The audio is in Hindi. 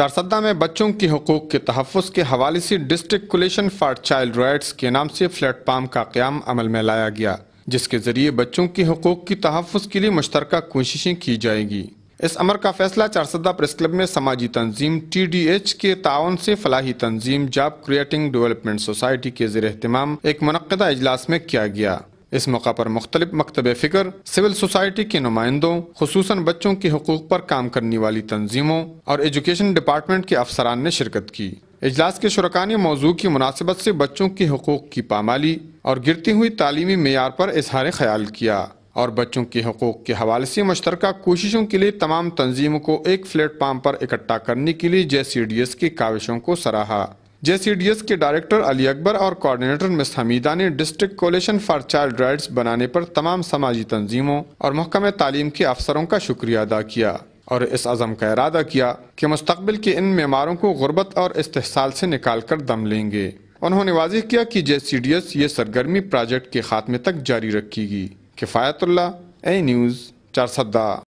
चारसदा में बच्चों के हकूक के तहफ़ के हवाले से डिस्ट्रिक्ट फॉर चाइल्ड राइट्स के नाम से पाम का क्याम अमल में लाया गया जिसके जरिए बच्चों के हकूक की तहफ़ के लिए मुश्तर कोशिशें की जाएगी इस अमर का फैसला चारसदा प्रेस क्लब में समाजी तंजीम टी डी एच के ताउन से फलाही तंजीम जॉब क्रिएटिंग डेवलपमेंट सोसाइटी के जेर अहतमाम एक मनदा अजलास में किया गया इस मौका पर मुख्तलिफ मकतब फ़िक्र सिविल सोसाइटी के नुमाइंदों खसूस बच्चों के हकूक़ पर काम करने वाली तंजीमों और एजुकेशन डिपार्टमेंट के अफसरान ने शिरकत की अजलास के शुरा ने मौजू की मुनासिबत से बच्चों के हकूक़ की पामाली और गिरती हुई तालीमी मैार पर इजहार ख्याल किया और बच्चों के हकूक़ के हवाले से मुश्तर कोशिशों के लिए तमाम तंजीमों को एक प्लेटफार्म पर इकट्ठा करने के लिए जे सी डी एस की काविशों को सराहा जेसीडीएस के डायरेक्टर अली अकबर और कोऑर्डिनेटर मिस हमीदा ने district coalition for child rights बनाने पर तमाम समाजी तंजीमों और महकमे तालीम के अफसरों का शुक्रिया अदा किया और इस अज़म का इरादा किया कि मुस्तबिल के इन मेमारों को गुर्बत और इस्तेसाल से निकाल कर दम लेंगे उन्होंने वाजह किया कि जे सी डी एस ये सरगर्मी प्रोजेक्ट के खात्मे तक जारी रखेगी किफ़ायतुल्ला ए न्यूज़ चारसद्दा